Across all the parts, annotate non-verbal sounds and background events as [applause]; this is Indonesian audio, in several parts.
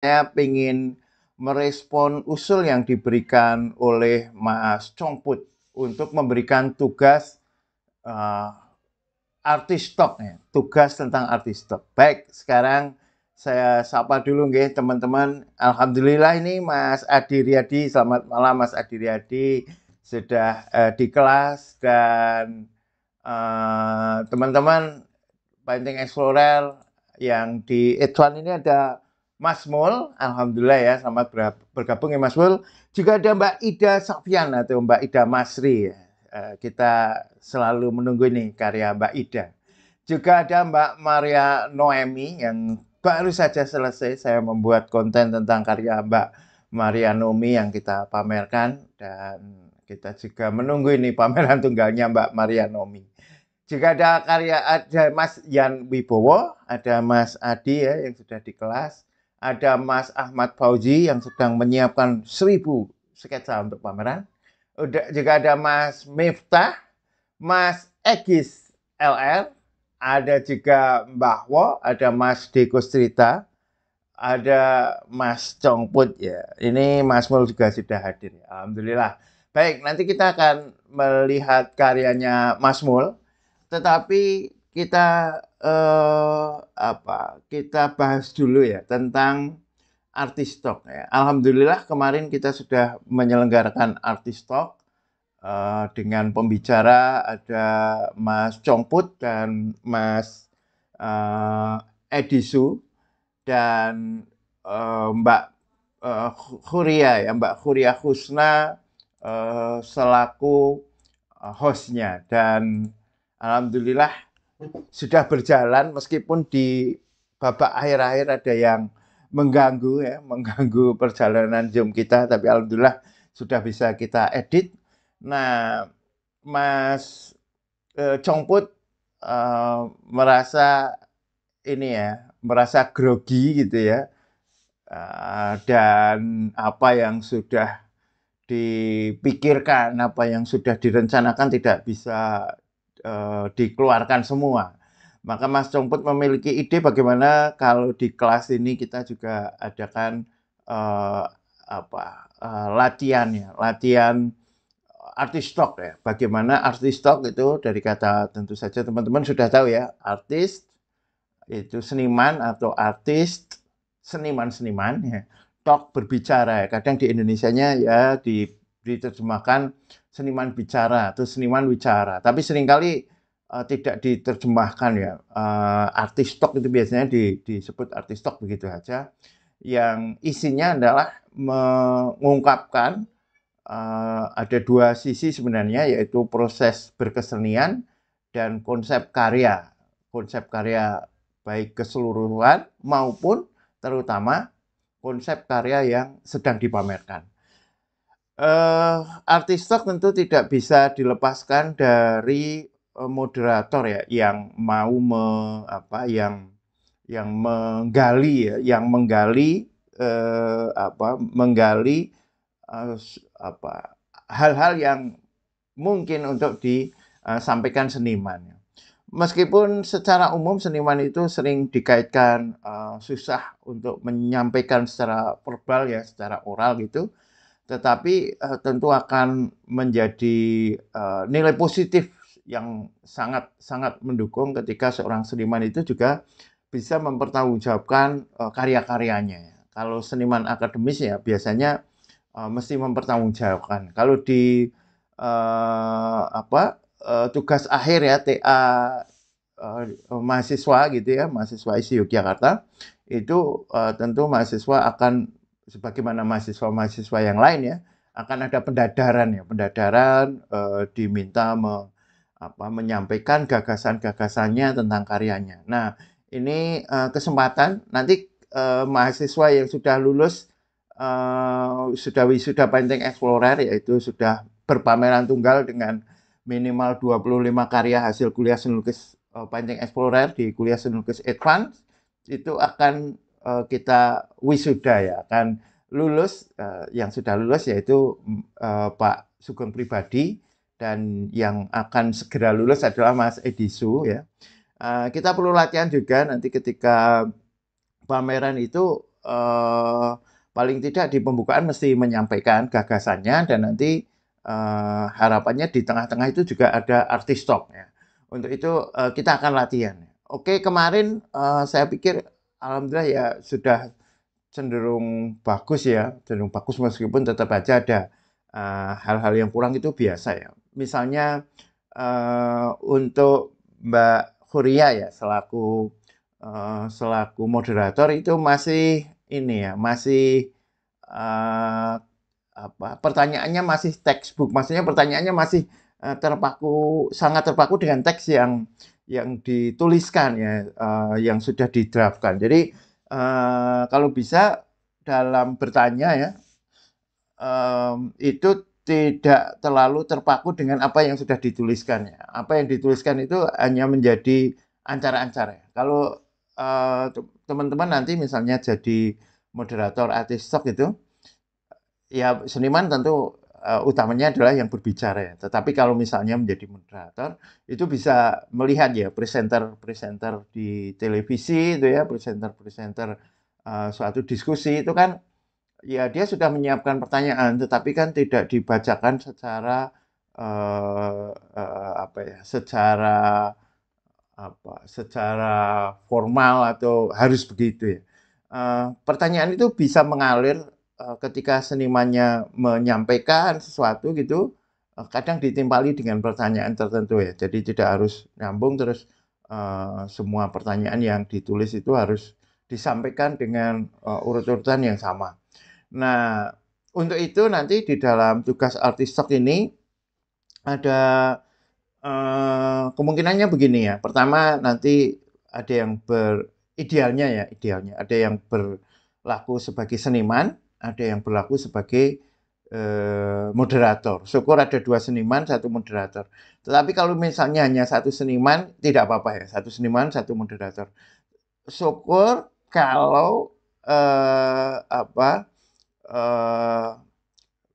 saya ingin merespon usul yang diberikan oleh Mas Congput untuk memberikan tugas uh, artis talk ya, tugas tentang artis talk. Baik, sekarang saya sapa dulu nggih teman-teman. Alhamdulillah ini Mas Adi Riyadi, selamat malam Mas Adi Riyadi sudah uh, di kelas dan eh, teman-teman uh, Painting Explorer yang di Edwan ini ada Mas Mul, alhamdulillah ya, selamat bergabung ya Mas Mul. Juga ada Mbak Ida Sofian atau Mbak Ida Masri. Eh, kita selalu menunggu nih karya Mbak Ida. Juga ada Mbak Maria Noemi yang baru saja selesai saya membuat konten tentang karya Mbak Maria Noemi yang kita pamerkan dan kita juga menunggu ini pameran tunggalnya Mbak Maria Noemi. Jika ada karya ada Mas Yan Wibowo, ada Mas Adi ya yang sudah di kelas ada Mas Ahmad Fauji yang sedang menyiapkan seribu sketsa untuk pameran. Udah, juga ada Mas Miftah, Mas Egis LR, ada juga Mbah Wo, ada Mas Deko Strita, ada Mas Congput ya. Ini Mas Mul juga sudah hadir. Alhamdulillah. Baik, nanti kita akan melihat karyanya Mas Mul, tetapi kita eh, apa kita bahas dulu ya tentang artis talk ya. Alhamdulillah kemarin kita sudah menyelenggarakan artis talk eh, dengan pembicara ada Mas Congput dan Mas eh, Edisu dan eh, Mbak eh, Huria ya Mbak Huria Husna eh, selaku eh, hostnya dan alhamdulillah sudah berjalan meskipun di babak akhir-akhir ada yang mengganggu ya, [laughs] mengganggu perjalanan Zoom kita tapi alhamdulillah sudah bisa kita edit. Nah, Mas eh, Congput eh, merasa ini ya, merasa grogi gitu ya. Eh, dan apa yang sudah dipikirkan, apa yang sudah direncanakan tidak bisa e, dikeluarkan semua. Maka Mas Congput memiliki ide bagaimana kalau di kelas ini kita juga adakan e, apa e, latihan ya, latihan artis stock ya. Bagaimana artis stock itu dari kata tentu saja teman-teman sudah tahu ya, artis itu seniman atau artis seniman-seniman ya. Talk berbicara ya. Kadang di Indonesianya ya di diterjemahkan seniman bicara atau seniman bicara Tapi seringkali uh, tidak diterjemahkan ya. Uh, artis stok itu biasanya di, disebut artis stok begitu saja. Yang isinya adalah mengungkapkan uh, ada dua sisi sebenarnya yaitu proses berkesenian dan konsep karya. Konsep karya baik keseluruhan maupun terutama konsep karya yang sedang dipamerkan uh, artis talk tentu tidak bisa dilepaskan dari uh, moderator ya yang mau me, apa yang yang menggali ya, yang menggali uh, apa menggali uh, apa hal-hal yang mungkin untuk disampaikan seniman. Ya. Meskipun secara umum seniman itu sering dikaitkan uh, susah untuk menyampaikan secara verbal ya, secara oral gitu, tetapi uh, tentu akan menjadi uh, nilai positif yang sangat sangat mendukung ketika seorang seniman itu juga bisa mempertanggungjawabkan uh, karya-karyanya. Kalau seniman akademis ya biasanya uh, mesti mempertanggungjawabkan. Kalau di uh, apa uh, tugas akhir ya TA uh, mahasiswa gitu ya, mahasiswa isi Yogyakarta itu uh, tentu mahasiswa akan sebagaimana mahasiswa-mahasiswa yang lain ya akan ada pendadaran ya pendadaran e, diminta me, apa, menyampaikan gagasan-gagasannya tentang karyanya. Nah ini e, kesempatan nanti e, mahasiswa yang sudah lulus e, sudah wisuda Painting Explorer yaitu sudah berpameran tunggal dengan minimal 25 karya hasil kuliah seni lukis Painting Explorer di kuliah seni lukis Advance itu akan Eh, kita wisuda ya kan lulus eh, yang sudah lulus yaitu uh, Pak Sugeng Pribadi dan yang akan segera lulus adalah Mas Edisu ya. kita perlu latihan juga nanti ketika pameran itu paling tidak di pembukaan mesti menyampaikan gagasannya dan nanti harapannya di tengah-tengah itu juga ada artis talk ya. Untuk itu kita akan latihan. Oke, kemarin uh, saya pikir alhamdulillah ya sudah cenderung bagus ya, cenderung bagus meskipun tetap aja ada eh, hal-hal uh, yang kurang itu biasa ya. Misalnya uh, untuk Mbak Huria ya selaku uh, selaku moderator itu masih ini ya, masih uh, apa pertanyaannya masih textbook, maksudnya pertanyaannya masih uh, terpaku sangat terpaku dengan teks yang yang dituliskan ya, uh, yang sudah didraftkan. Jadi uh, kalau bisa dalam bertanya ya um, itu tidak terlalu terpaku dengan apa yang sudah dituliskan ya. Apa yang dituliskan itu hanya menjadi ancar-ancar Ya. Kalau teman teman-teman nanti misalnya jadi moderator artis stok itu ya seniman tentu uh, utamanya adalah yang berbicara ya. Tetapi kalau misalnya menjadi moderator itu bisa melihat ya presenter-presenter di televisi itu ya, presenter-presenter uh, eh, suatu diskusi itu kan ya dia sudah menyiapkan pertanyaan tetapi kan tidak dibacakan secara uh, uh, apa ya, secara apa secara formal atau harus begitu ya. Uh, pertanyaan itu bisa mengalir Eh, ketika senimannya menyampaikan sesuatu gitu eh, kadang ditimpali dengan pertanyaan tertentu ya jadi tidak harus nyambung terus uh, semua pertanyaan yang ditulis itu harus disampaikan dengan uh, urut-urutan yang sama nah untuk itu nanti di dalam tugas artistok e ini ada uh, kemungkinannya begini ya pertama nanti ada yang beridealnya ya idealnya ada yang berlaku sebagai seniman ada yang berlaku sebagai eh, moderator. Syukur ada dua seniman, satu moderator. Tetapi kalau misalnya hanya satu seniman, tidak apa-apa ya. Satu seniman, satu moderator. Syukur kalau eh, apa eh,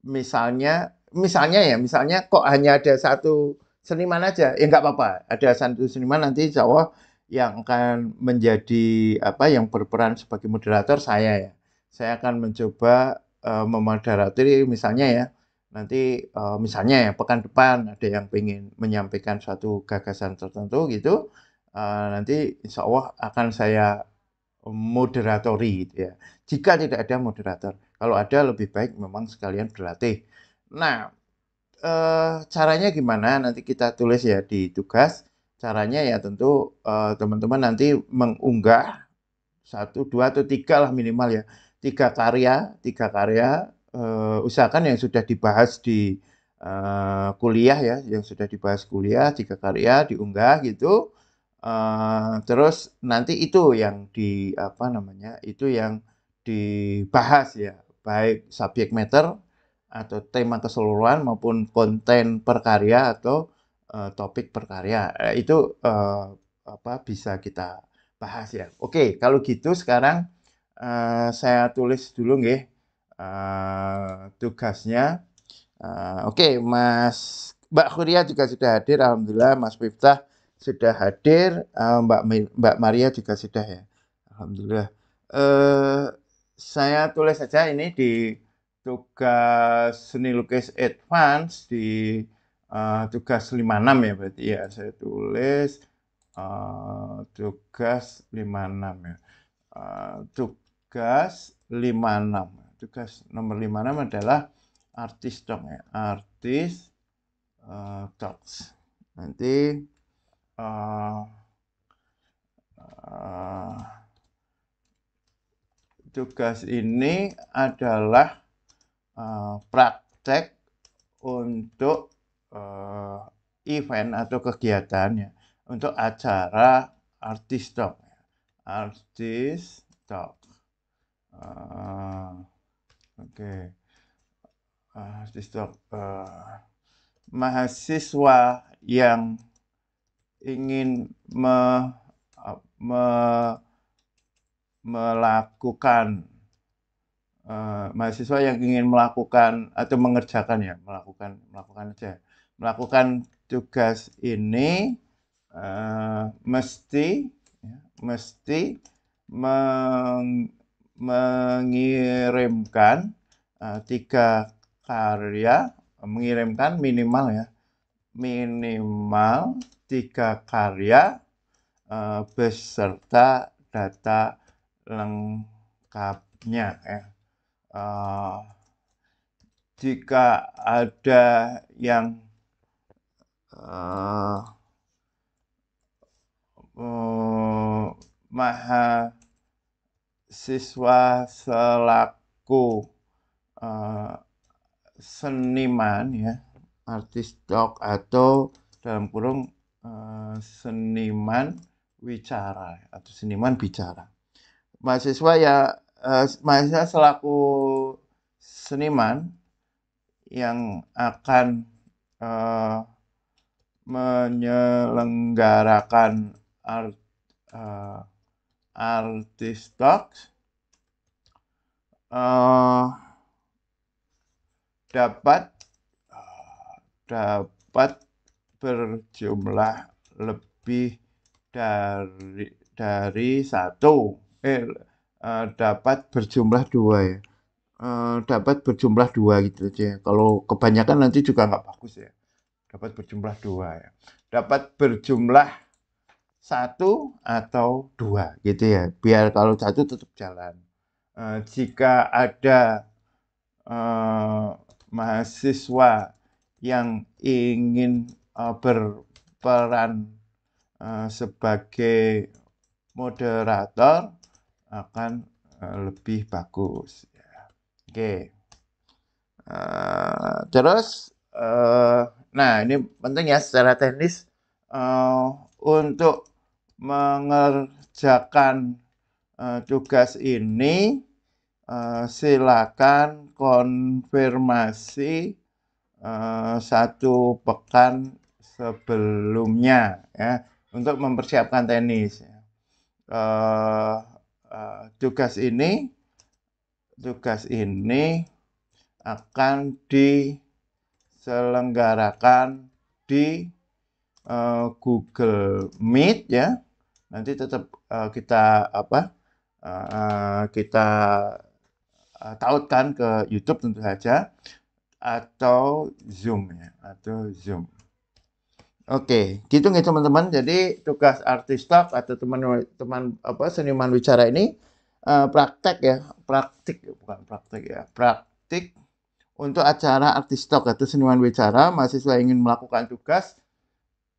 misalnya misalnya ya misalnya kok hanya ada satu seniman aja ya nggak apa-apa ada satu seniman nanti insya yang akan menjadi apa yang berperan sebagai moderator saya ya saya akan mencoba uh, eh, memoderasi misalnya ya nanti uh, misalnya ya pekan depan ada yang ingin menyampaikan suatu gagasan tertentu gitu uh, nanti insya Allah akan saya moderatori gitu ya jika tidak ada moderator kalau ada lebih baik memang sekalian berlatih nah uh, caranya gimana nanti kita tulis ya di tugas caranya ya tentu teman-teman nanti mengunggah satu dua atau tiga lah minimal ya tiga karya, tiga karya uh, usahakan yang sudah dibahas di uh, kuliah ya, yang sudah dibahas kuliah, tiga karya diunggah gitu. Uh, terus nanti itu yang di apa namanya? Itu yang dibahas ya, baik subjek matter atau tema keseluruhan maupun konten perkarya atau uh, topik perkarya Uh, itu uh, apa bisa kita bahas ya. Oke, kalau gitu sekarang uh, saya tulis dulu nggih uh, tugasnya. Uh, Oke, okay, Mas Mbak Kuria juga sudah hadir, alhamdulillah. Mas Miftah sudah hadir, uh, Mbak Mbak Maria juga sudah ya, alhamdulillah. Uh, saya tulis saja ini di tugas seni lukis advance di uh, tugas 56 ya berarti ya saya tulis uh, tugas 56 ya. Uh, tuk tugas 56. Tugas nomor 56 adalah artis dong ya. Artis uh, eh, talks. Nanti uh, uh, tugas ini adalah uh, praktek untuk uh, event atau kegiatan ya untuk acara artis talk ya. artis talk Ah, oke okay. uh, uh, mahasiswa yang ingin me, me, melakukan uh, mahasiswa yang ingin melakukan atau mengerjakan ya melakukan melakukan aja melakukan tugas ini uh, mesti ya, mesti meng, mengirimkan uh, tiga karya mengirimkan minimal ya minimal tiga karya uh, beserta data lengkapnya ya. Uh, jika ada yang uh, uh, maha siswa selaku uh, seniman ya artis dok atau dalam kurung uh, seniman wicara atau seniman bicara mahasiswa ya uh, mahasiswa selaku seniman yang akan uh, menyelenggarakan art uh, Artistok uh, eh, dapat dapat berjumlah lebih dari dari satu eh uh, dapat berjumlah dua ya uh, dapat berjumlah dua gitu aja ya. kalau kebanyakan nanti juga nggak bagus ya dapat berjumlah dua ya dapat berjumlah satu atau dua gitu ya biar kalau satu tetap jalan uh, jika ada uh, mahasiswa yang ingin uh, berperan uh, sebagai moderator akan uh, lebih bagus ya. oke okay. uh, terus uh, nah ini penting ya secara teknis uh, untuk mengerjakan uh, tugas ini, uh, silakan konfirmasi uh, satu pekan sebelumnya ya untuk mempersiapkan tenis. Uh, ya. uh, tugas ini, tugas ini akan diselenggarakan di uh, Google Meet ya nanti tetap uh, eh, kita apa uh, kita uh, tautkan ke YouTube tentu saja atau Zoom ya atau Zoom. Oke, gitu nih teman-teman. Jadi tugas artis talk atau teman-teman apa seniman bicara ini uh, praktek ya, praktik bukan praktek ya, praktik untuk acara artis talk atau seniman bicara. Mahasiswa ingin melakukan tugas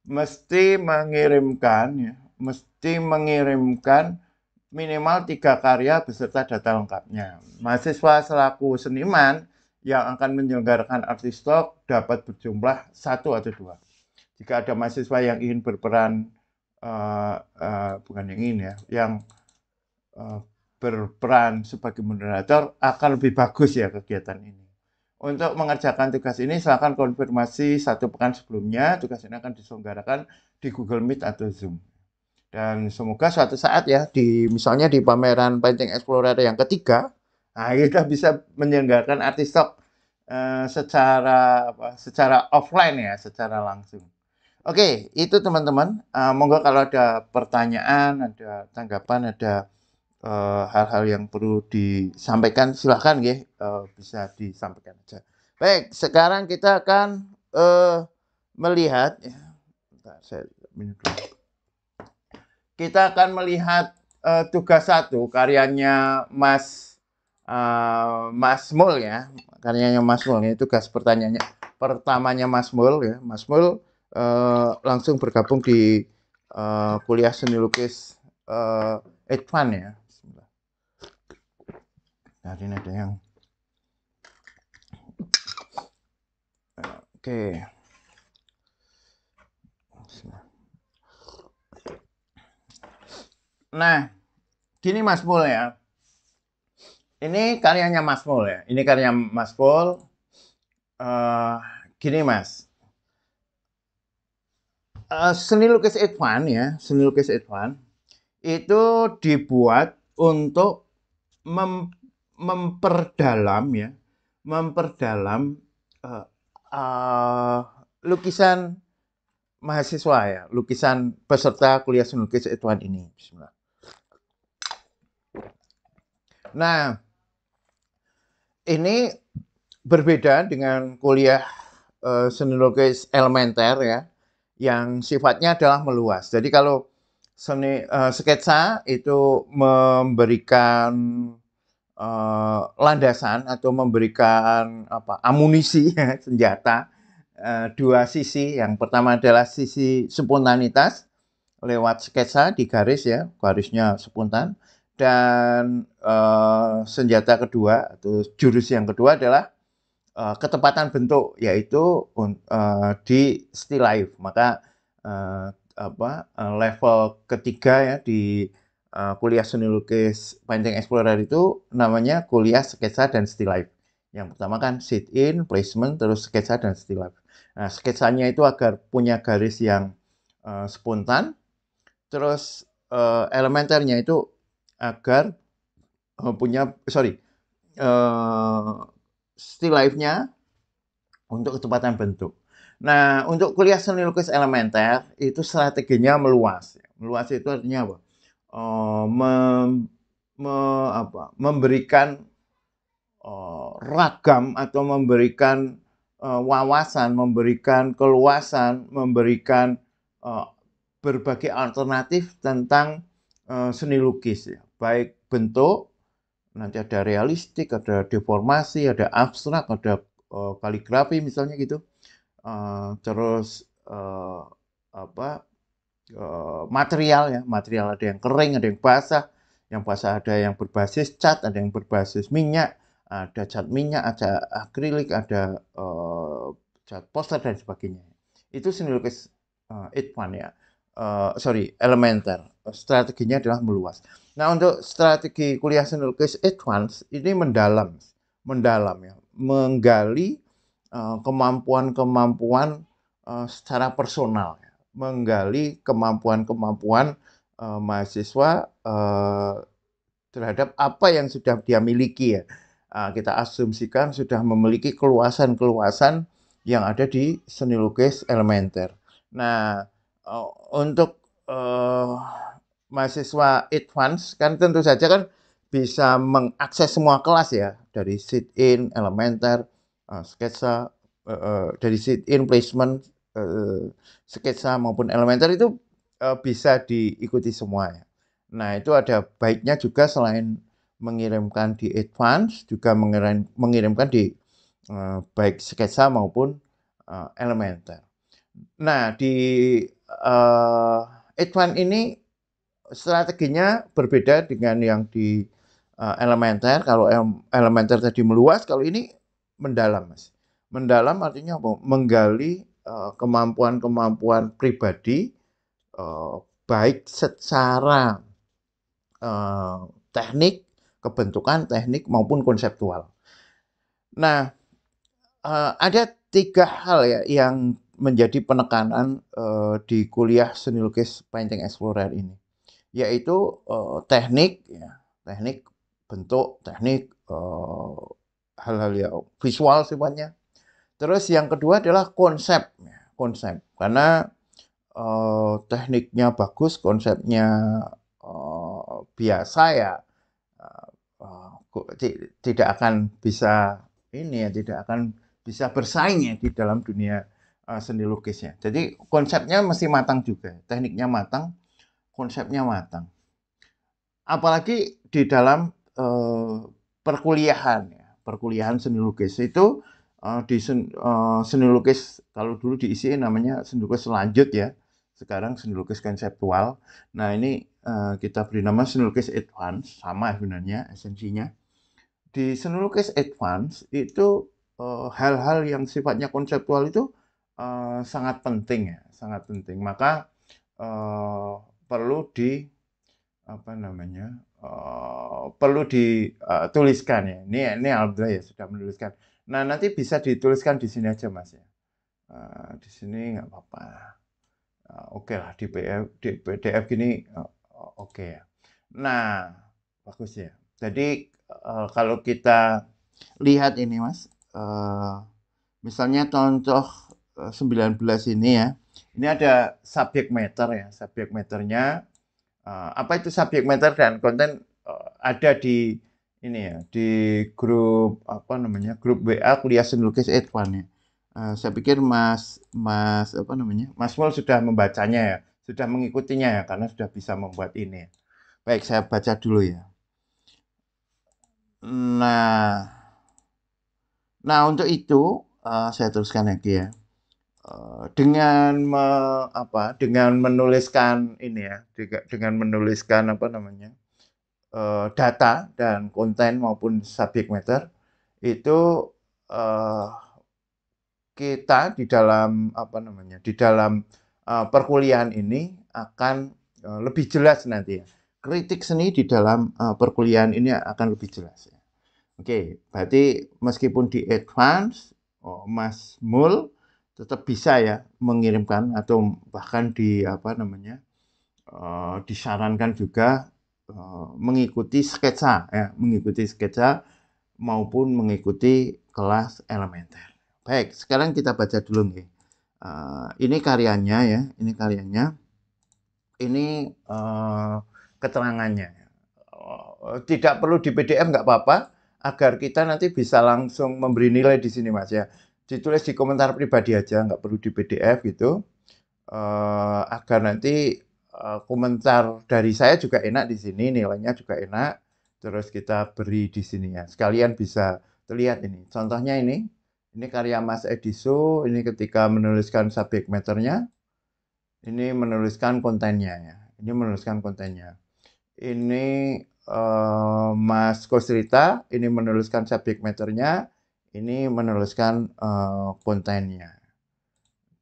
mesti mengirimkan ya, mesti mengirimkan minimal tiga karya beserta data lengkapnya. Mahasiswa selaku seniman yang akan menyelenggarakan artis talk dapat berjumlah satu atau dua. Jika ada mahasiswa yang ingin berperan, uh, uh, bukan yang ingin ya, yang uh, berperan sebagai moderator akan lebih bagus ya kegiatan ini. Untuk mengerjakan tugas ini, silakan konfirmasi satu pekan sebelumnya. Tugas ini akan diselenggarakan di Google Meet atau Zoom. Dan semoga suatu saat ya di misalnya di pameran Painting Explorer yang ketiga, nah [laughs] kita bisa menyelenggarakan artis talk uh, eh, secara apa, secara offline ya, secara langsung. Oke, itu teman-teman. Uh, monggo kalau ada pertanyaan, ada tanggapan, ada eh, hal-hal uh, yang perlu disampaikan, silahkan ya uh, bisa disampaikan aja. Baik, sekarang kita akan uh, melihat. Ya, saya minum dulu kita akan melihat uh, tugas satu karyanya Mas uh, Mas Mul ya karyanya Mas Mul ini tugas pertanyaannya pertamanya Mas Mul ya Mas Mul uh, langsung bergabung di uh, kuliah seni lukis uh, Edvan ya Nah, ini ada yang oke okay. Nah, gini Mas Pol ya. Ini karyanya Mas Pol ya. Ini karya Mas Pol. Uh, eh, gini Mas. Uh, seni lukis Edwan ya, seni lukis Edwan itu dibuat untuk mem memperdalam ya, memperdalam uh, uh, lukisan mahasiswa ya, lukisan peserta kuliah seni lukis Edwan ini. Bismillah. Nah, ini berbeda dengan kuliah uh, seni lukis elementer ya, yang sifatnya adalah meluas. Jadi kalau seni uh, sketsa itu memberikan uh, landasan atau memberikan apa amunisi [laughs] senjata uh, dua sisi. Yang pertama adalah sisi spontanitas lewat sketsa di garis ya, garisnya spontan. Dan uh, senjata kedua atau jurus yang kedua adalah uh, ketepatan bentuk yaitu uh, di still life. Maka uh, apa uh, level ketiga ya di uh, kuliah seni lukis painting explorer itu namanya kuliah sketsa dan still life. Yang pertama kan sit in, placement, terus sketsa dan still life. Nah, sketsanya itu agar punya garis yang uh, spontan. Terus uh, elementernya itu agar eh, punya sorry uh, still life-nya untuk kecepatan bentuk. Nah, untuk kuliah seni lukis elementer itu strateginya meluas. Meluas itu artinya apa? Uh, mem, me, apa memberikan uh, ragam atau memberikan uh, wawasan, memberikan keluasan, memberikan uh, berbagai alternatif tentang uh, seni lukis ya baik bentuk nanti ada realistik, ada deformasi, ada abstrak, ada uh, kaligrafi misalnya gitu. Uh, terus uh, apa uh, ya material ada yang kering, ada yang basah, yang basah ada yang berbasis cat, ada yang berbasis minyak, ada cat minyak, ada akrilik, ada uh, cat poster dan sebagainya. Itu seni lukis uh, Itman ya. Uh, sorry, elementer. Strateginya adalah meluas. Nah untuk strategi kuliah seni lukis advance ini mendalam, mendalam ya, menggali eh, kemampuan-kemampuan uh, uh, secara personal, ya. menggali kemampuan-kemampuan uh, mahasiswa uh, terhadap apa yang sudah dia miliki ya. Uh, kita asumsikan sudah memiliki keluasan-keluasan yang ada di seni lukis elementer. Nah uh, untuk uh, mahasiswa advance kan tentu saja kan bisa mengakses semua kelas ya dari sit in elementer uh, sketsa uh, uh, dari sit in placement uh, sketsa maupun elementer itu uh, bisa diikuti semua ya. Nah itu ada baiknya juga selain mengirimkan di advance juga mengirim, mengirimkan di uh, baik sketsa maupun uh, elementer. Nah di uh, advance ini strateginya berbeda dengan yang di uh, elementer. Kalau elementer tadi meluas, kalau ini mendalam, Mas. Mendalam artinya apa? Menggali eh, kemampuan-kemampuan uh, pribadi uh, baik secara uh, teknik, kebentukan teknik maupun konseptual. Nah, uh, ada tiga hal ya yang menjadi penekanan uh, di kuliah seni lukis painting explorer ini yaitu uh, teknik ya, teknik bentuk teknik hal eh, hal-hal ya visual sifatnya terus yang kedua adalah konsep ya, konsep karena uh, tekniknya bagus konsepnya uh, biasa ya uh, tidak akan bisa ini ya tidak akan bisa bersaing ya di dalam dunia uh, seni lukisnya. Jadi konsepnya mesti matang juga, tekniknya matang, konsepnya matang. Apalagi di dalam uh, perkuliahan, ya. perkuliahan seni lukis itu uh, di sen, uh, seni lukis kalau dulu diisi namanya seni lukis lanjut ya, sekarang seni lukis konseptual. Nah ini uh, kita beri nama seni lukis advance, sama sebenarnya esensinya. Di seni lukis advance itu hal-hal uh, yang sifatnya konseptual itu uh, sangat penting ya, sangat penting. Maka uh, perlu di apa namanya uh, perlu dituliskan eh, ya. Ini ini Alhamdulillah ya sudah menuliskan. Nah nanti bisa dituliskan di sini aja mas ya. Uh, di sini nggak apa-apa. Uh, oke okay lah di PDF, di PDF gini uh, oke okay ya. Nah bagus ya. Jadi uh, kalau kita lihat ini mas, uh, misalnya contoh 19 ini ya ini ada subject matter ya, subject matternya. Uh, apa itu subject matter dan konten uh, ada di ini ya di grup apa namanya grup WA kuliah seni lukis Edwan ya. Uh, saya pikir Mas Mas apa namanya Mas Mul sudah membacanya ya, sudah mengikutinya ya karena sudah bisa membuat ini. Ya. Baik saya baca dulu ya. Nah, nah untuk itu uh, saya teruskan lagi ya. Eh, dengan me, apa dengan menuliskan ini ya dengan menuliskan apa namanya uh, data dan konten maupun subject matter itu uh, kita di dalam apa namanya di dalam uh, perkuliahan ini akan uh, lebih jelas nanti ya kritik seni di dalam uh, perkuliahan ini akan lebih jelas ya. Oke, okay, berarti meskipun di advance oh, Mas Mul tetap bisa ya mengirimkan atau bahkan di apa namanya uh, disarankan juga uh, mengikuti sketsa ya mengikuti sketsa maupun mengikuti kelas elementer. Baik, sekarang kita baca dulu nih. Uh, ini karyanya ya, ini karyanya. Ini uh, keterangannya. Uh, tidak perlu di PDF nggak apa-apa agar kita nanti bisa langsung memberi nilai di sini Mas ya ditulis di komentar pribadi aja, nggak perlu di PDF gitu, uh, agar nanti uh, komentar dari saya juga enak di sini, nilainya juga enak, terus kita beri di sini ya. Sekalian bisa terlihat ini, contohnya ini, ini karya Mas Ediso, ini ketika menuliskan subject matternya, ini menuliskan kontennya ya, ini menuliskan kontennya. Ini uh, Mas Kosrita ini menuliskan subject matternya, ini menuliskan uh, kontennya.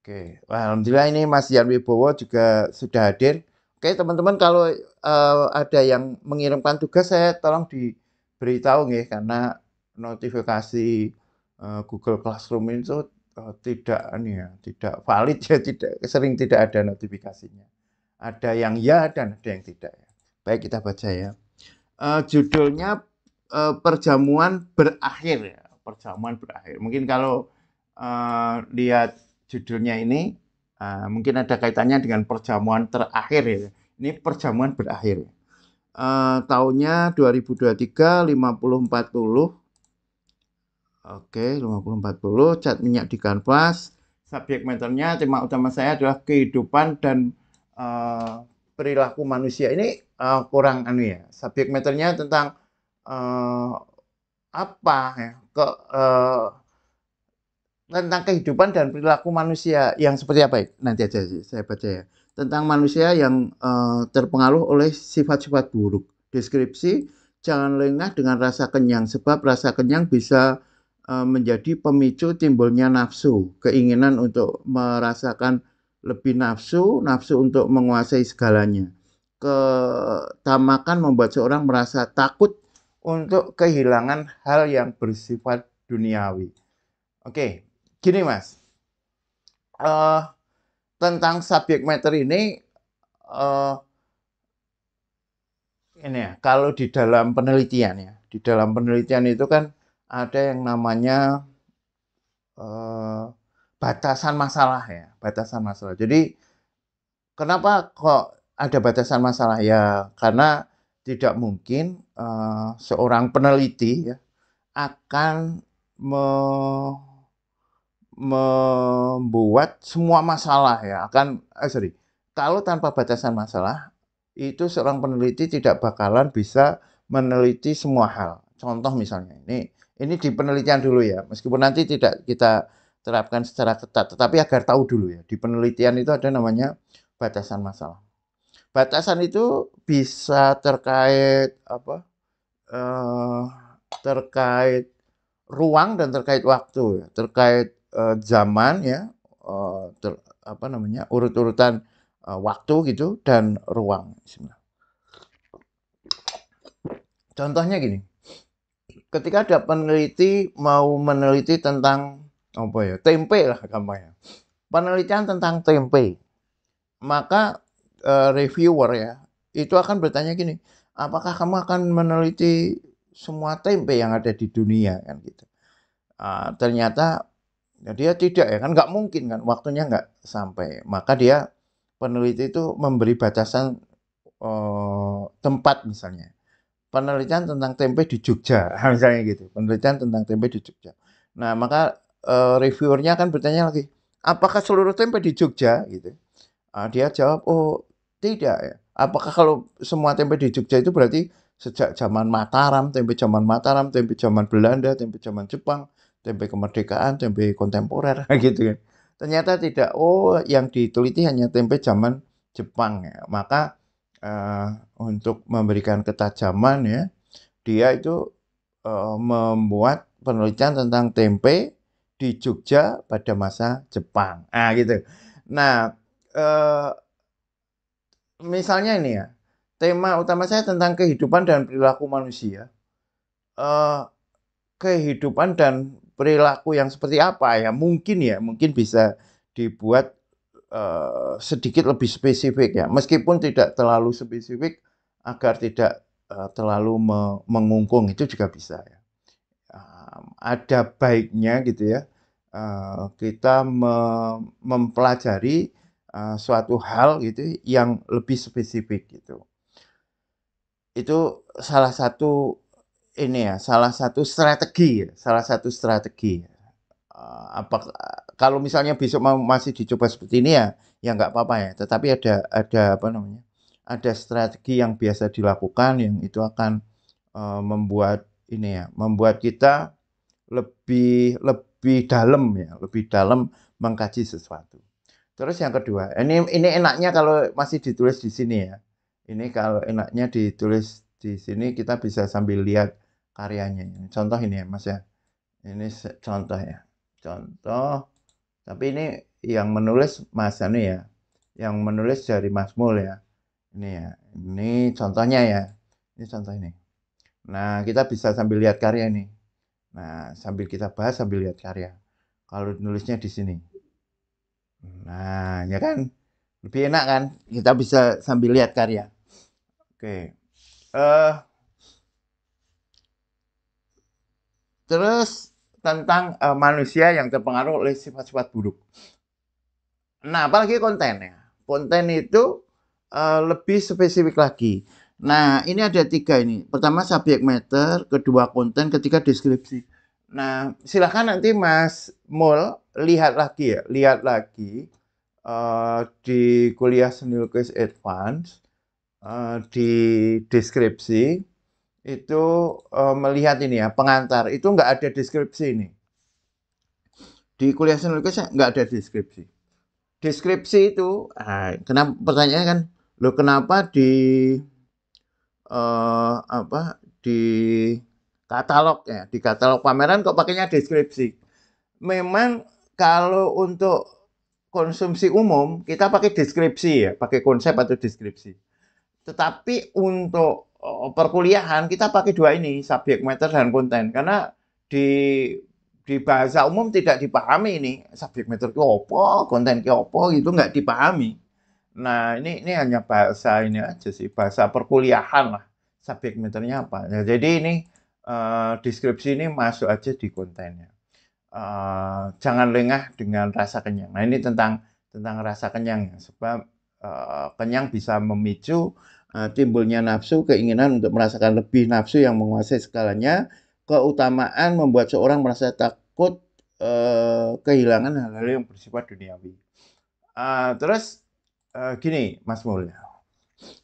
Oke, Wah, alhamdulillah ini Mas Jan Wibowo juga sudah hadir. Oke, teman-teman kalau uh, ada yang mengirimkan tugas saya tolong diberitahu nih karena notifikasi uh, Google Classroom itu uh, tidak ini ya, tidak valid ya, tidak sering tidak ada notifikasinya. Ada yang ya dan ada yang tidak ya. Baik, kita baca ya. Uh, judulnya uh, perjamuan berakhir ya perjamuan berakhir. Mungkin kalau uh, lihat judulnya ini, uh, mungkin ada kaitannya dengan perjamuan terakhir ya. Ini perjamuan berakhir. Uh, tahunnya 2023 5040. Oke, okay, 5040 cat minyak di kanvas. Subjek meternya, tema utama saya adalah kehidupan dan uh, perilaku manusia. Ini uh, kurang anu ya. Subjek meternya tentang uh, apa ya ke uh, tentang kehidupan dan perilaku manusia yang seperti apa ya? Nanti aja saya baca ya. Tentang manusia yang uh, terpengaruh oleh sifat-sifat buruk. Deskripsi, jangan lengah dengan rasa kenyang sebab rasa kenyang bisa uh, menjadi pemicu timbulnya nafsu, keinginan untuk merasakan lebih nafsu, nafsu untuk menguasai segalanya. Ketamakan membuat seorang merasa takut untuk kehilangan hal yang bersifat duniawi. Oke, gini mas, uh, tentang subjek matter ini, uh, ini ya, kalau di dalam penelitian ya, di dalam penelitian itu kan ada yang namanya uh, batasan masalah ya, batasan masalah. Jadi kenapa kok ada batasan masalah ya? Karena tidak mungkin uh, seorang peneliti ya, akan me membuat semua masalah ya akan eh, sorry kalau tanpa batasan masalah itu seorang peneliti tidak bakalan bisa meneliti semua hal contoh misalnya ini ini di penelitian dulu ya meskipun nanti tidak kita terapkan secara ketat tetapi agar tahu dulu ya di penelitian itu ada namanya batasan masalah batasan itu bisa terkait apa eh, terkait ruang dan terkait waktu, ya, terkait uh, zaman ya, eh, ter, apa namanya urut-urutan uh, waktu gitu dan ruang. Contohnya gini, ketika ada peneliti mau meneliti tentang apa ya tempe lah gampangnya, penelitian tentang tempe, maka uh, reviewer ya itu akan bertanya gini, apakah kamu akan meneliti semua tempe yang ada di dunia kan gitu. Uh, ternyata ya dia tidak ya kan nggak mungkin kan waktunya nggak sampai. Maka dia peneliti itu memberi batasan uh, tempat misalnya. Penelitian tentang tempe di Jogja [laughs] misalnya gitu. Penelitian tentang tempe di Jogja. Nah maka uh, reviewernya akan bertanya lagi, apakah seluruh tempe di Jogja gitu? Uh, dia jawab oh tidak ya apakah kalau semua tempe di Jogja itu berarti sejak zaman Mataram, tempe zaman Mataram, tempe zaman Belanda, tempe zaman Jepang, tempe kemerdekaan, tempe kontemporer [laughs] gitu kan. Ternyata tidak. Oh, yang diteliti hanya tempe zaman Jepang ya. Maka uh, untuk memberikan ketajaman ya, dia itu uh, membuat penelitian tentang tempe di Jogja pada masa Jepang. Ah gitu. Nah, eh, misalnya ini ya, tema utama saya tentang kehidupan dan perilaku manusia. Uh, kehidupan dan perilaku yang seperti apa ya? Mungkin ya, mungkin bisa dibuat uh, sedikit lebih spesifik ya. Meskipun tidak terlalu spesifik agar tidak uh, terlalu me mengungkung itu juga bisa ya. Uh, ada baiknya gitu ya. Uh, kita me mempelajari Eh, suatu hal gitu yang lebih spesifik gitu. Itu salah satu ini ya, salah satu strategi, ya, salah satu strategi. Uh, apa kalau misalnya besok mau masih dicoba seperti ini ya, ya nggak apa-apa ya. Tetapi ada ada apa namanya? Ada strategi yang biasa dilakukan yang itu akan uh, membuat ini ya, membuat kita lebih lebih dalam ya, lebih dalam mengkaji sesuatu. Terus yang kedua, ini ini enaknya kalau masih ditulis di sini ya. Ini kalau enaknya ditulis di sini kita bisa sambil lihat karyanya. Contoh ini ya Mas ya. Ini contoh ya. Contoh. Tapi ini yang menulis Mas Anu ya. Yang menulis dari Mas Mul ya. Ini ya. Ini contohnya ya. Ini contoh ini. Nah, kita bisa sambil lihat karya ini. Nah, sambil kita bahas sambil lihat karya. Kalau nulisnya di sini. Nah, ya kan? Lebih enak kan? Kita bisa sambil lihat karya. Oke. Uh, terus tentang uh, manusia yang terpengaruh oleh sifat-sifat buruk. Nah, apalagi kontennya. Konten itu uh, lebih spesifik lagi. Nah, ini ada tiga ini. Pertama subjek matter, kedua konten, ketiga deskripsi. Nah, silahkan nanti Mas Mul lihat lagi ya, lihat lagi uh, di kuliah seni lukis advance uh, di deskripsi itu uh, melihat ini ya pengantar itu nggak ada deskripsi ini di kuliah seni lukis ya, nggak ada deskripsi deskripsi itu eh, kenapa pertanyaannya kan lo kenapa di uh, apa di katalog ya di katalog pameran kok pakainya deskripsi memang kalau untuk konsumsi umum kita pakai deskripsi ya, pakai konsep atau deskripsi. Tetapi untuk eh, perkuliahan kita pakai dua ini, subjek matter dan konten. Karena di di bahasa umum tidak dipahami ini subjek matter ki apa, konten ki apa itu nggak dipahami. Nah, ini ini hanya bahasa ini aja sih, bahasa perkuliahan lah. Subjek matternya apa. Nah, jadi ini uh, deskripsi ini masuk aja di kontennya. Eh, jangan lengah dengan rasa kenyang. Nah ini tentang tentang rasa kenyang, ya. sebab uh, kenyang bisa memicu uh, timbulnya nafsu, keinginan untuk merasakan lebih nafsu yang menguasai segalanya, keutamaan membuat seorang merasa takut uh, kehilangan hal-hal yang bersifat duniawi. Uh, terus uh, gini, Mas Mulya,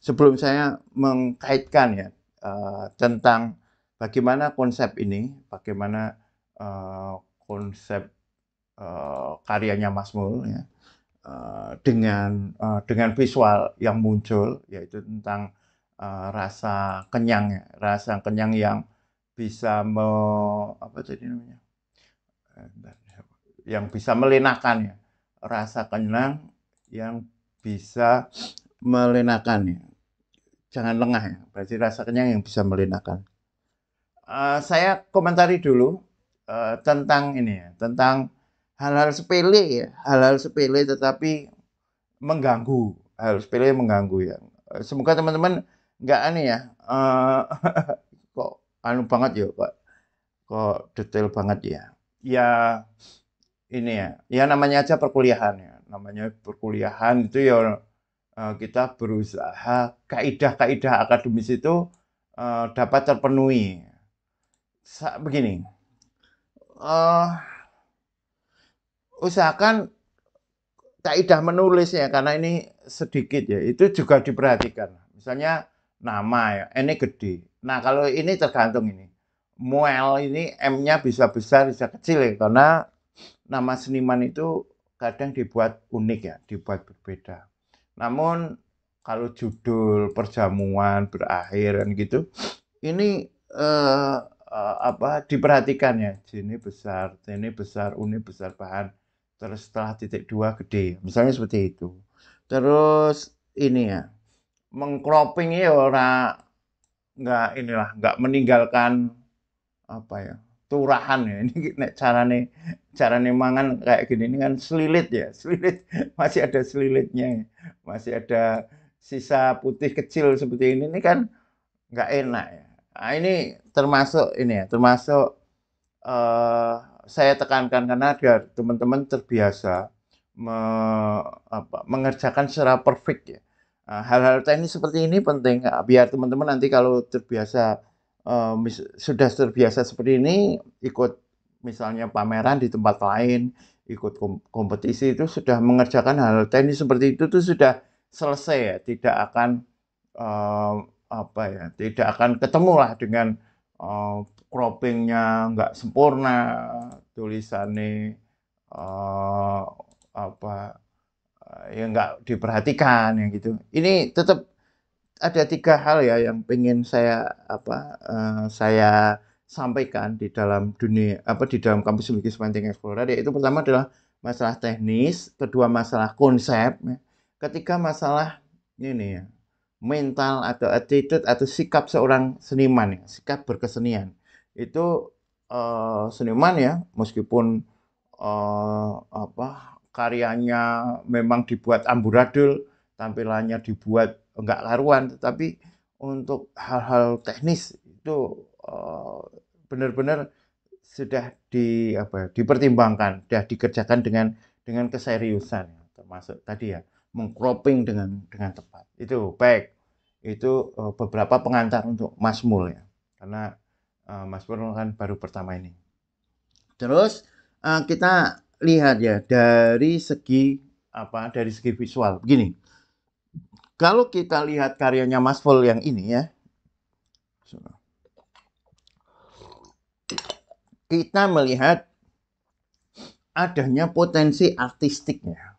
sebelum saya mengkaitkan ya uh, tentang bagaimana konsep ini, bagaimana uh, konsep uh, karyanya Mas Mul ya, uh, dengan uh, dengan visual yang muncul yaitu tentang uh, rasa kenyang ya. rasa kenyang yang bisa me, apa tadi namanya ya. yang bisa melenakan ya rasa kenyang yang bisa melenakan ya jangan lengah ya berarti rasa kenyang yang bisa melenakan uh, saya komentari dulu Eh, tentang ini ya, tentang hal-hal sepele ya, hal-hal sepele tetapi mengganggu, hal sepele mengganggu ya. Eh, semoga teman-teman nggak aneh ya, uh, [laughs] kok anu banget ya, kok kok detail banget ya. Ya ini ya, ya namanya aja perkuliahan ya, namanya perkuliahan itu ya uh, kita berusaha kaidah-kaidah akademis itu uh, dapat terpenuhi. Sa begini, uh, usahakan kaidah ya karena ini sedikit ya itu juga diperhatikan misalnya nama ya ini gede nah kalau ini tergantung ini muel ini m-nya bisa besar bisa kecil ya karena nama seniman itu kadang dibuat unik ya dibuat berbeda namun kalau judul perjamuan berakhir dan gitu ini eh, uh, apa diperhatikan ya sini besar ini besar ini besar bahan terus setelah titik dua gede misalnya seperti itu terus ini ya mengcropping ya orang nggak inilah nggak meninggalkan apa ya turahan ya [laughs] ini nek carane carane mangan kayak gini ini kan selilit ya [laughs] selilit masih ada selilitnya ya. masih ada sisa putih kecil seperti ini ini kan nggak enak ya Nah, ini termasuk ini ya, termasuk uh, saya tekankan karena agar teman-teman terbiasa me, apa, mengerjakan secara perfect ya. Nah, hal-hal uh, teknis seperti ini penting eh, biar teman-teman nanti kalau terbiasa uh, sudah terbiasa seperti ini ikut misalnya pameran di tempat lain, ikut kompetisi itu sudah mengerjakan hal, hal teknis seperti itu itu sudah selesai ya, tidak akan uh, apa ya tidak akan ketemu lah dengan uh, croppingnya nggak sempurna tulisannya uh, apa uh, eh, yang nggak diperhatikan yang gitu ini tetap ada tiga hal ya yang ingin saya apa uh, saya sampaikan di dalam dunia apa di dalam kampus biologi sepanjang explorer yaitu pertama adalah masalah teknis kedua masalah konsep ya. ketiga masalah ini ya mental atau attitude atau sikap seorang seniman, ya sikap berkesenian. Itu uh, seniman ya, meskipun uh, apa karyanya memang dibuat amburadul, tampilannya dibuat enggak laruan tetapi untuk hal-hal teknis itu benar eh, benar-benar sudah di apa ya, dipertimbangkan, sudah dikerjakan dengan dengan keseriusan ya, termasuk tadi ya mengcropping dengan dengan tepat itu baik itu eh, beberapa pengantar untuk Mas Mul ya karena uh, Mul kan baru pertama ini terus uh, kita lihat ya dari segi apa dari segi visual begini kalau kita lihat karyanya Mas Mul yang ini ya kita melihat adanya potensi artistiknya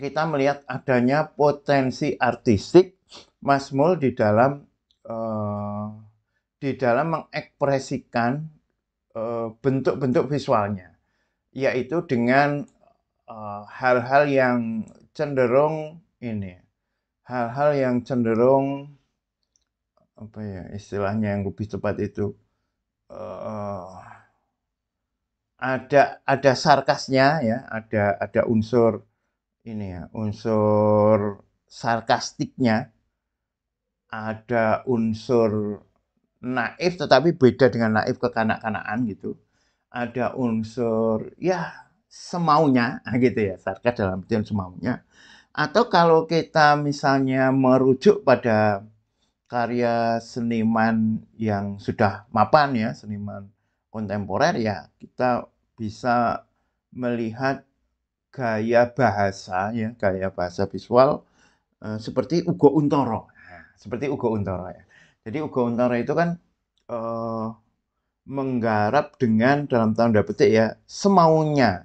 kita melihat adanya potensi artistik Masmul di dalam uh, di dalam mengekspresikan eh, bentuk-bentuk uh, visualnya, yaitu dengan eh, hal-hal uh, yang cenderung ini, hal-hal yang cenderung apa ya istilahnya yang lebih tepat itu uh, ada ada sarkasnya ya, ada ada unsur ini ya unsur sarkastiknya ada unsur naif tetapi beda dengan naif kekanak kanakan gitu ada unsur ya semaunya [laughs] gitu ya sarkas dalam artian semaunya atau kalau kita misalnya merujuk pada karya seniman yang sudah mapan ya seniman kontemporer ya kita bisa melihat gaya bahasa ya gaya bahasa visual uh, seperti Ugo Untoro nah, seperti Ugo Untoro ya jadi Ugo Untoro itu kan uh, menggarap dengan dalam tanda petik ya semaunya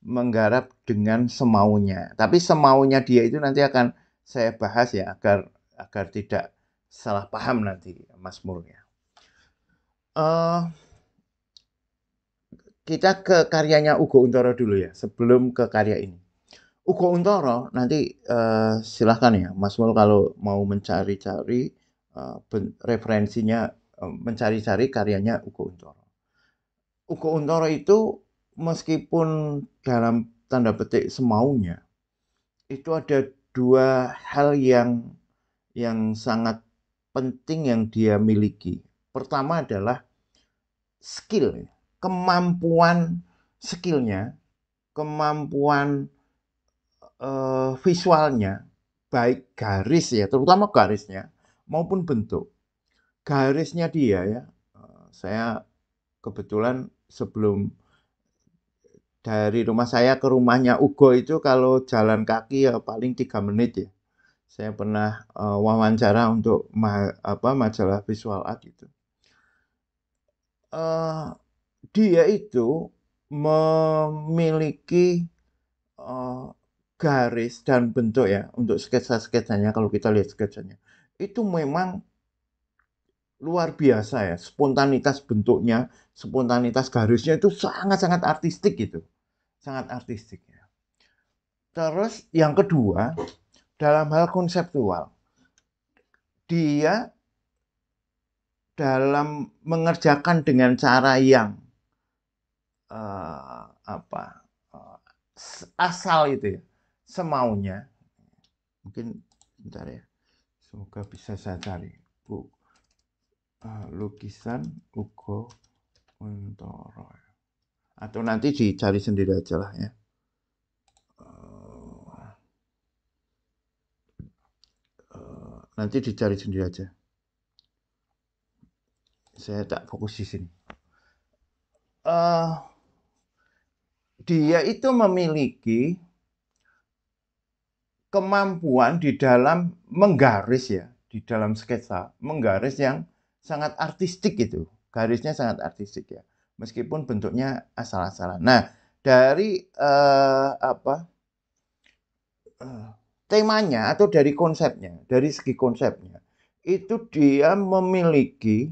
menggarap dengan semaunya tapi semaunya dia itu nanti akan saya bahas ya agar agar tidak salah paham nanti Mas Murnya. Uh, eh, kita ke karyanya Ugo Untoro dulu ya, sebelum ke karya ini. Ugo Untoro nanti uh, silahkan ya, Mas Mul kalau mau mencari-cari uh, referensinya, uh, mencari-cari karyanya Ugo Untoro. Ugo Untoro itu meskipun dalam tanda petik semaunya, itu ada dua hal yang yang sangat penting yang dia miliki. Pertama adalah skill kemampuan skillnya, kemampuan uh, visualnya, baik garis ya, terutama garisnya maupun bentuk. Garisnya dia ya, eh, saya kebetulan sebelum dari rumah saya ke rumahnya Ugo itu kalau jalan kaki ya paling tiga menit ya. Saya pernah uh, wawancara untuk ma apa majalah visual art itu. Uh, dia itu memiliki uh, garis dan bentuk ya untuk sketsa-sketsanya kalau kita lihat sketsanya itu memang luar biasa ya spontanitas bentuknya spontanitas garisnya itu sangat-sangat artistik gitu sangat artistik ya terus yang kedua dalam hal konseptual dia dalam mengerjakan dengan cara yang uh, apa uh, asal itu ya, semaunya mungkin bentar ya semoga bisa saya cari bu uh, lukisan Ugo Untoro ya. atau nanti dicari sendiri aja lah ya nanti dicari sendiri aja saya tak fokus di sini uh, dia itu memiliki kemampuan di dalam menggaris ya, di dalam sketsa, menggaris yang sangat artistik itu. Garisnya sangat artistik ya. Meskipun bentuknya asal-asalan. Nah, dari uh, apa? Uh, temanya atau dari konsepnya, dari segi konsepnya itu dia memiliki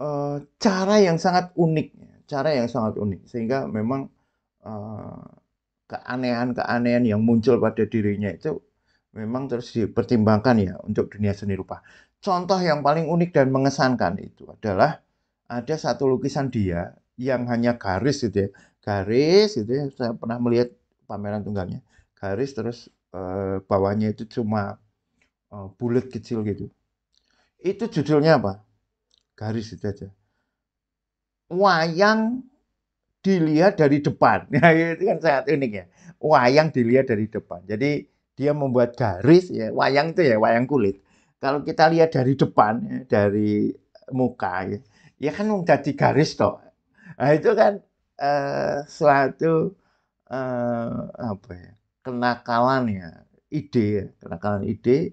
uh, cara yang sangat uniknya cara yang sangat unik sehingga memang eh, keanehan-keanehan yang muncul pada dirinya itu memang terus dipertimbangkan ya untuk dunia seni rupa. Contoh yang paling unik dan mengesankan itu adalah ada satu lukisan dia yang hanya garis gitu ya. Garis itu ya, saya pernah melihat pameran tunggalnya. Garis terus eh, bawahnya itu cuma eh, bulat kecil gitu. Itu judulnya apa? Garis itu aja wayang dilihat dari depan. [laughs] ya itu kan sangat unik ya. Wayang dilihat dari depan. Jadi dia membuat garis ya, wayang itu ya wayang kulit. Kalau kita lihat dari depan, ya, dari muka ya, ya kan menjadi garis toh. Nah, itu kan eh, suatu eh, apa ya? kenakalan ya, ide ya, kenakalan ide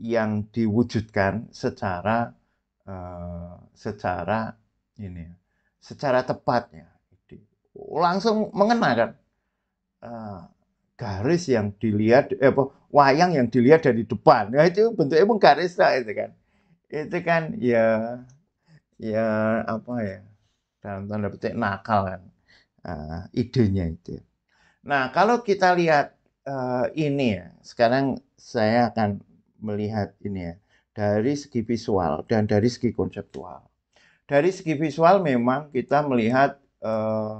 yang diwujudkan secara eh, secara ini ya secara tepatnya ya langsung mengena uh, garis yang dilihat eh apa wayang yang dilihat dari depan ya itu bentuknya pun garis lah itu kan itu kan ya ya apa ya dalam tanda petik nakal kan uh, idenya itu nah kalau kita lihat uh, ini ya sekarang saya akan melihat ini ya dari segi visual dan dari segi konseptual dari segi visual memang kita melihat eh,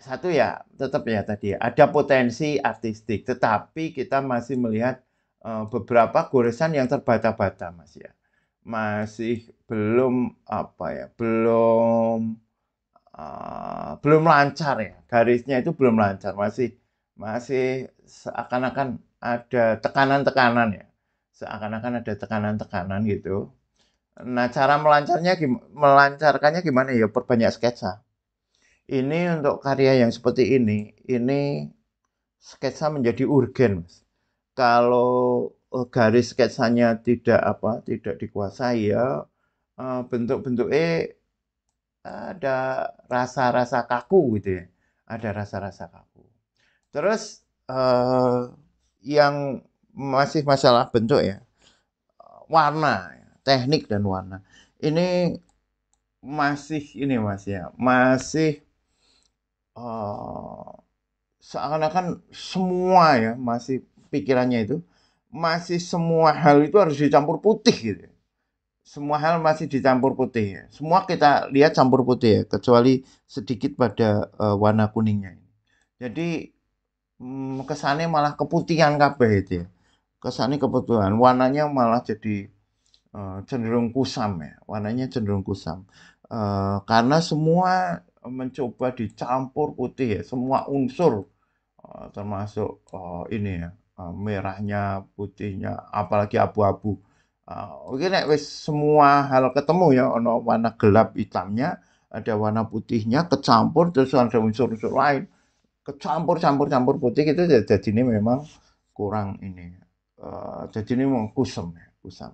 satu ya tetap ya tadi ada potensi artistik tetapi kita masih melihat eh, beberapa goresan yang terbata-bata mas ya masih belum apa ya belum uh, belum lancar ya garisnya itu belum lancar masih masih seakan-akan ada tekanan-tekanan ya seakan-akan ada tekanan-tekanan gitu Nah, cara melancarnya melancarkannya gimana ya? Perbanyak sketsa. Ini untuk karya yang seperti ini, ini sketsa menjadi urgen, Kalau eh, garis sketsanya tidak apa, tidak dikuasai ya, eh, bentuk-bentuknya ada rasa-rasa kaku gitu ya. Ada rasa-rasa kaku. Terus eh, yang masih masalah bentuk ya, warna teknik dan warna. Ini masih ini Mas ya, masih uh, seakan-akan semua ya masih pikirannya itu masih semua hal itu harus dicampur putih gitu. Semua hal masih dicampur putih ya. Semua kita lihat campur putih ya, kecuali sedikit pada uh, warna kuningnya Jadi mm, kesannya malah keputihan kabeh itu ya. Kesannya keputihan, warnanya malah jadi Eh, cenderung kusam ya, warnanya cenderung kusam. Uh, karena semua mencoba dicampur putih ya, semua unsur uh, termasuk uh, ini ya, uh, merahnya, putihnya, apalagi abu-abu. Oke uh, wis semua hal ketemu ya, ono warna gelap hitamnya, ada warna putihnya kecampur terus ada unsur-unsur lain kecampur campur campur putih itu jadi ini memang kurang ini uh, ya. jadi ini mengkusam kusam ya kusam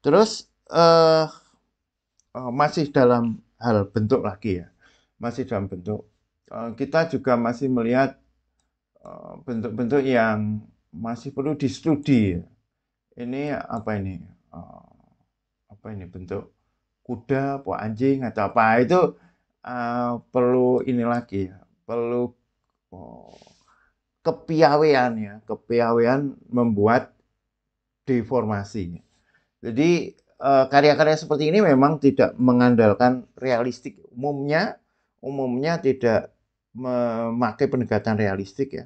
Terus uh, uh, masih dalam hal bentuk lagi ya, masih dalam bentuk. Uh, kita juga masih melihat bentuk-bentuk uh, yang masih perlu Ya. Ini apa ini? Uh, apa ini bentuk kuda, po anjing atau apa itu uh, perlu ini lagi, ya. perlu uh, kepiawean ya, kepiawean membuat deformasi. Jadi eh, karya-karya seperti ini memang tidak mengandalkan realistik umumnya umumnya tidak memakai pendekatan realistik ya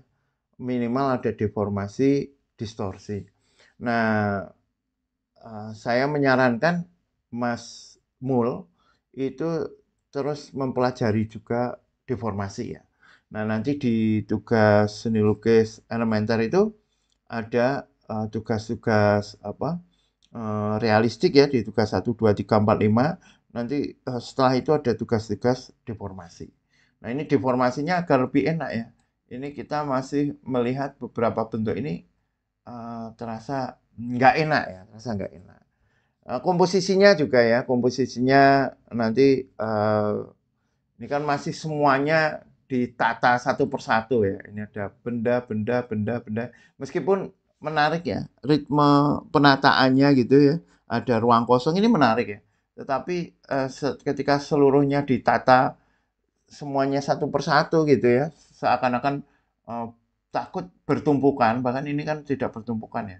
minimal ada deformasi distorsi. Nah eh, saya menyarankan Mas Mul itu terus mempelajari juga deformasi ya. Nah nanti di tugas seni lukis elementer itu ada eh, tugas-tugas uh, tugas -tugas, apa Eh, realistik ya di tugas 1, 2, 3, 4, 5. Nanti eh, setelah itu ada tugas-tugas deformasi. Nah ini deformasinya agar lebih enak ya. Ini kita masih melihat beberapa bentuk ini uh, terasa nggak enak ya, terasa nggak enak. Uh, komposisinya juga ya, komposisinya nanti uh, ini kan masih semuanya ditata satu persatu ya. Ini ada benda, benda, benda, benda. Meskipun menarik ya ritme penataannya gitu ya ada ruang kosong ini menarik ya tetapi eh, ketika seluruhnya ditata semuanya satu persatu gitu ya seakan-akan eh, takut bertumpukan bahkan ini kan tidak bertumpukan ya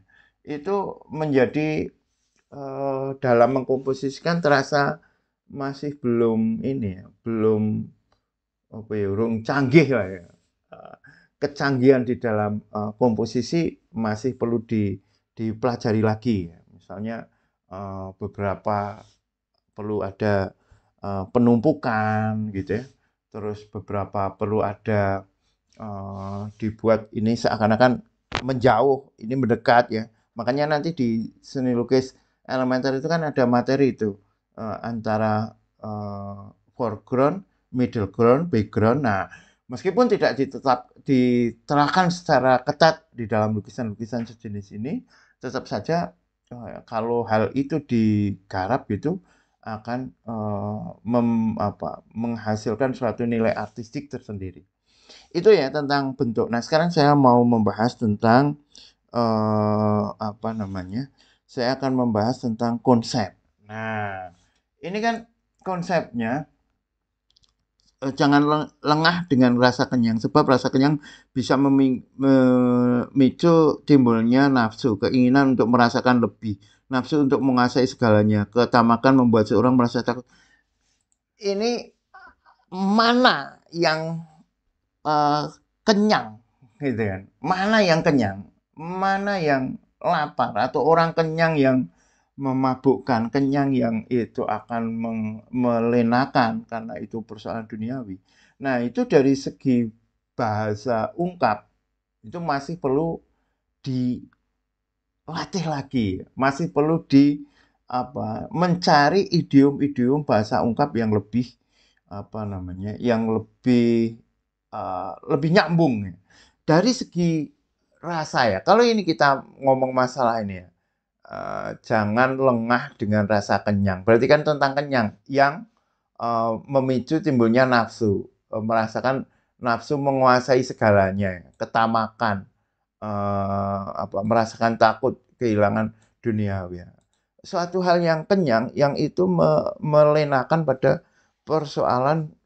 itu menjadi eh, dalam mengkomposisikan terasa masih belum ini ya belum apa ya urung canggih lah ya eh, kecanggihan di dalam uh, komposisi masih perlu di, dipelajari lagi. Misalnya eh, beberapa perlu ada eh, penumpukan gitu ya. Terus beberapa perlu ada eh, dibuat ini seakan-akan menjauh, ini mendekat ya. Makanya nanti di seni lukis elementer itu kan ada materi itu antara foreground, middle ground, background. Nah, Meskipun tidak ditetap, diterapkan secara ketat di dalam lukisan-lukisan sejenis ini, tetap saja eh, kalau hal itu digarap itu akan uh, mem, apa, menghasilkan suatu nilai artistik tersendiri. Itu ya tentang bentuk. Nah sekarang saya mau membahas tentang uh, apa namanya? Saya akan membahas tentang konsep. Nah ini kan konsepnya Eh, jangan lengah dengan rasa kenyang sebab rasa kenyang bisa memicu timbulnya nafsu keinginan untuk merasakan lebih nafsu untuk menguasai segalanya ketamakan membuat seorang merasa takut ini mana yang uh, kenyang gitu kan mana yang kenyang mana yang lapar atau orang kenyang yang memabukkan, kenyang yang itu akan melenakan karena itu persoalan duniawi. Nah, itu dari segi bahasa ungkap itu masih perlu dilatih lagi, masih perlu di apa mencari idiom-idiom bahasa ungkap yang lebih apa namanya yang lebih uh, lebih nyambung dari segi rasa ya kalau ini kita ngomong masalah ini ya Eh, jangan lengah dengan rasa kenyang. Berarti kan tentang kenyang yang uh, memicu timbulnya nafsu, uh, merasakan nafsu menguasai segalanya, ketamakan, uh, apa merasakan takut kehilangan duniawi. Ya. Suatu hal yang kenyang yang itu me melenakan pada persoalan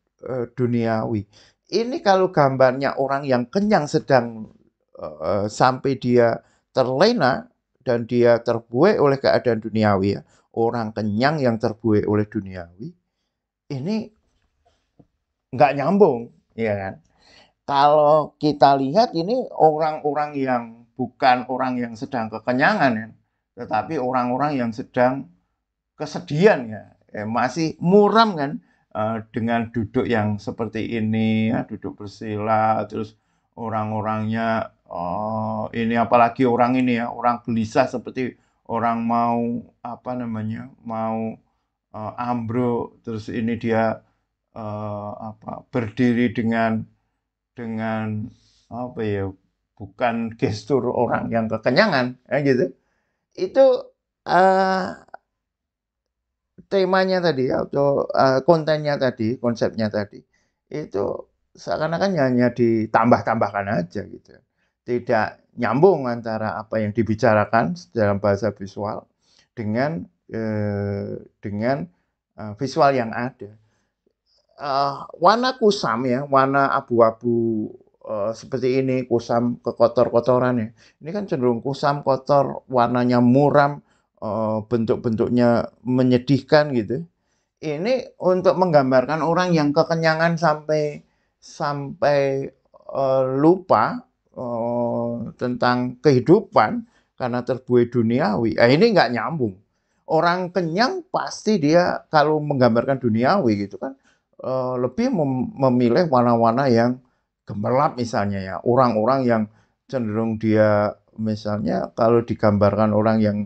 duniawi. Ini kalau gambarnya orang yang kenyang sedang uh, sampai dia terlena dan dia terbuai oleh keadaan duniawi ya. Orang kenyang yang terbuai oleh duniawi ini nggak nyambung, ya kan? Kalau kita lihat ini orang-orang yang bukan orang yang sedang kekenyangan ya, tetapi orang-orang yang sedang kesedihan ya, eh, masih muram kan eh, dengan duduk yang seperti ini, ya, duduk bersila, terus orang-orangnya oh, ini apalagi orang ini ya, orang gelisah seperti orang mau apa namanya, mau uh, eh, ambro, terus ini dia uh, apa berdiri dengan dengan apa ya, bukan gestur orang yang kekenyangan, ya gitu. Itu uh, temanya tadi atau uh, kontennya tadi, konsepnya tadi itu seakan-akan hanya ditambah-tambahkan aja gitu tidak nyambung antara apa yang dibicarakan dalam bahasa visual dengan eh, dengan eh, visual yang ada. eh, warna kusam ya, warna abu-abu eh, seperti ini, kusam kekotor-kotoran ya. Ini kan cenderung kusam, kotor, warnanya muram, eh, bentuk-bentuknya menyedihkan gitu. Ini untuk menggambarkan orang yang kekenyangan sampai sampai uh, lupa Oh, tentang kehidupan karena terbuai duniawi. Eh, ini nggak nyambung. Orang kenyang pasti dia kalau menggambarkan duniawi gitu kan eh, lebih mem memilih warna-warna yang gemerlap misalnya ya. Orang-orang yang cenderung dia misalnya kalau digambarkan orang yang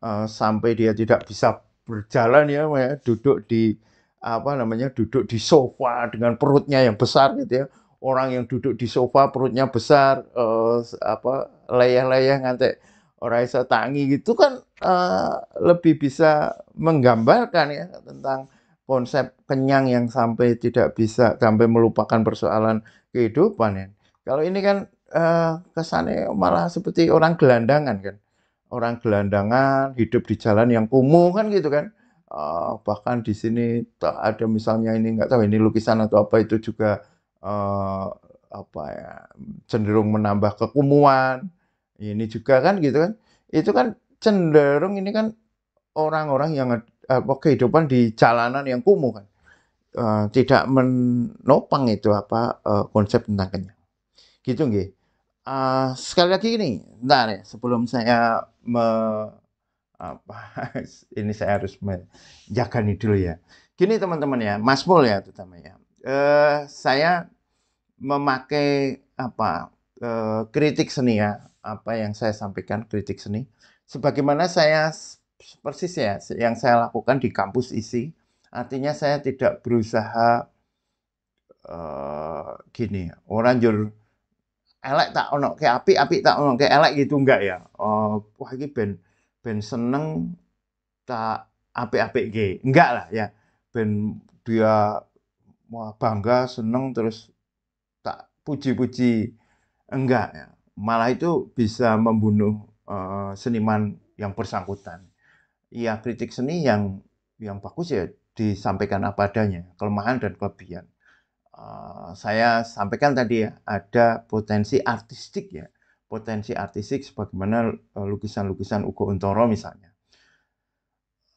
eh, sampai dia tidak bisa berjalan ya, ya duduk di apa namanya duduk di sofa dengan perutnya yang besar gitu ya orang yang duduk di sofa perutnya besar uh, apa leyeh-leyeh ngantek orang bisa tangi gitu kan uh, lebih bisa menggambarkan ya tentang konsep kenyang yang sampai tidak bisa sampai melupakan persoalan kehidupan ya. Kalau ini kan uh, kesannya malah seperti orang gelandangan kan. Orang gelandangan hidup di jalan yang kumuh kan gitu kan uh, bahkan di sini tak ada misalnya ini nggak tahu ini lukisan atau apa itu juga uh, apa ya cenderung menambah kekumuan ini juga kan gitu kan itu kan cenderung ini kan orang-orang yang apa kehidupan di jalanan yang kumuh kan uh, tidak menopang itu apa uh, konsep tentang kenyang gitu nggih uh, sekali lagi ini bentar ya sebelum saya me, apa [laughs] ini saya harus menjaga nih dulu ya gini teman-teman ya Mas Mul ya terutama ya eh, saya memakai apa eh, kritik seni ya apa yang saya sampaikan kritik seni sebagaimana saya persis ya yang saya lakukan di kampus isi artinya saya tidak berusaha eh, gini orang jur elek tak ono kayak api api tak ono kayak elek gitu enggak ya oh, wah ini ben ben seneng tak api api g enggak lah ya ben dia wah bangga seneng terus tak puji-puji enggak ya. malah itu bisa membunuh uh, seniman yang bersangkutan ya kritik seni yang yang bagus ya disampaikan apa adanya kelemahan dan kelebihan uh, saya sampaikan tadi ya ada potensi artistik ya potensi artistik sebagaimana eh, lukisan-lukisan Ugo Untoro misalnya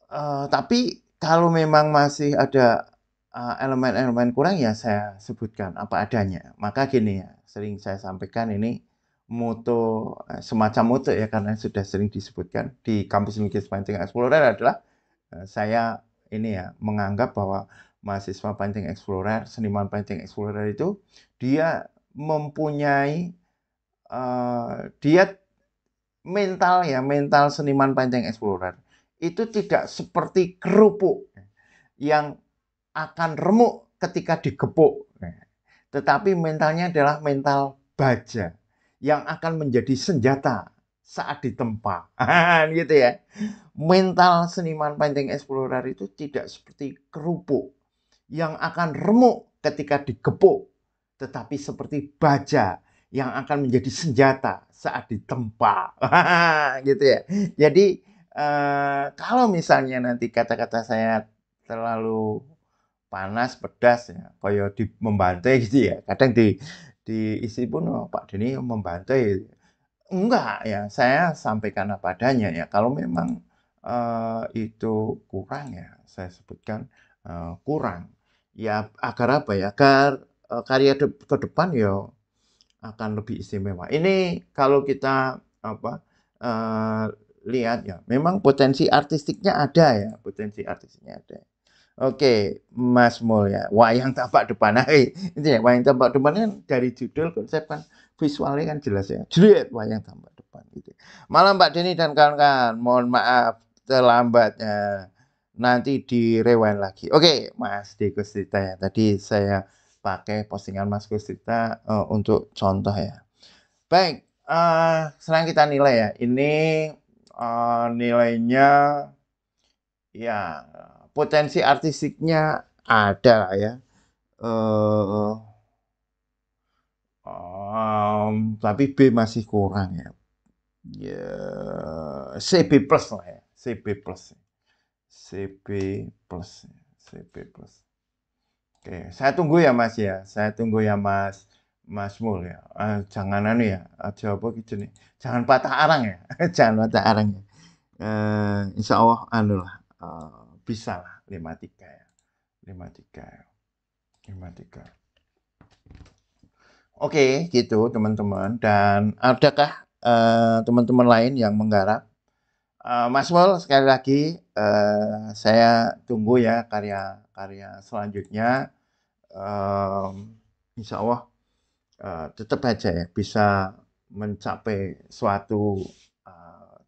uh, tapi kalau memang masih ada Eh, elemen-elemen kurang ya saya sebutkan apa adanya. Maka gini ya, sering saya sampaikan ini moto eh, semacam moto ya karena sudah sering disebutkan di kampus Linguistics Pancing Explorer adalah eh, saya ini ya menganggap bahwa mahasiswa Pancing Explorer, seniman Pancing Explorer itu dia mempunyai uh, dia mental ya mental seniman Pancing Explorer itu tidak seperti kerupuk yang akan remuk ketika digepuk. Nah, tetapi mentalnya adalah mental baja yang akan menjadi senjata saat ditempa. [laughs] gitu ya. Mental seniman painting explorer itu tidak seperti kerupuk yang akan remuk ketika digepuk, tetapi seperti baja yang akan menjadi senjata saat ditempa. [laughs] gitu ya. Jadi uh, kalau misalnya nanti kata-kata saya terlalu panas pedas ya kaya di membantai gitu ya kadang di di isi pun oh, Pak Deni membantai enggak ya saya sampaikan apa adanya ya kalau memang uh, itu kurang ya saya sebutkan uh, kurang ya agar apa ya agar uh, karya de ke depan ya akan lebih istimewa ini kalau kita apa uh, lihat ya memang potensi artistiknya ada ya potensi artistiknya ada Oke, Mas Mulya, wayang tampak depan. Nah, eh, ini ya, wayang tampak depan kan dari judul konsep kan visualnya kan jelas ya. Jelit wayang tampak depan gitu. Ya. Malam Pak Deni dan kawan-kawan, mohon maaf terlambatnya. Nanti di lagi. Oke, Mas Deko ya. Tadi saya pakai postingan Mas Kusrita uh, eh, untuk contoh ya. Baik, uh, eh, sekarang kita nilai ya. Ini uh, nilainya ya potensi artistiknya ada lah ya. Uh, um, tapi B masih kurang ya. Ya yeah, CB plus lah ya, CB plus, ya. CB plus, ya. CB plus. Oke, saya tunggu ya Mas ya, saya tunggu ya Mas. Mas Mul ya, uh, jangan anu ya, aja apa gitu nih, jangan patah arang ya, [laughs] jangan patah arang ya. Uh, insya Allah anu lah, uh, bisa lah lima tiga ya lima tiga ya. lima tiga oke gitu teman-teman dan adakah eh, teman-teman uh, lain yang menggarap uh, Mas Wal sekali lagi uh, saya tunggu ya karya-karya selanjutnya uh, Insya Allah uh, tetap aja ya bisa mencapai suatu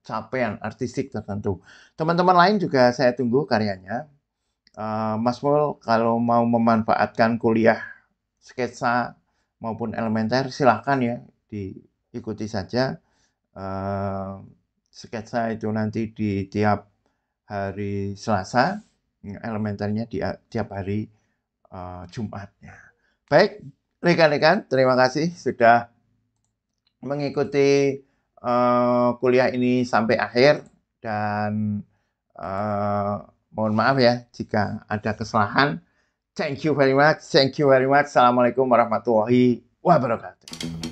capaian artistik tertentu. Teman-teman lain juga saya tunggu karyanya. Uh, Mas Mul kalau mau memanfaatkan kuliah sketsa maupun elementer silahkan ya diikuti saja. Uh, sketsa itu nanti di tiap hari Selasa, elementernya di tiap hari uh, Jumatnya. Baik, rekan-rekan, terima kasih sudah mengikuti uh, kuliah ini sampai akhir dan uh, mohon maaf ya jika ada kesalahan. Thank you very much. Thank you very much. Assalamualaikum warahmatullahi wabarakatuh.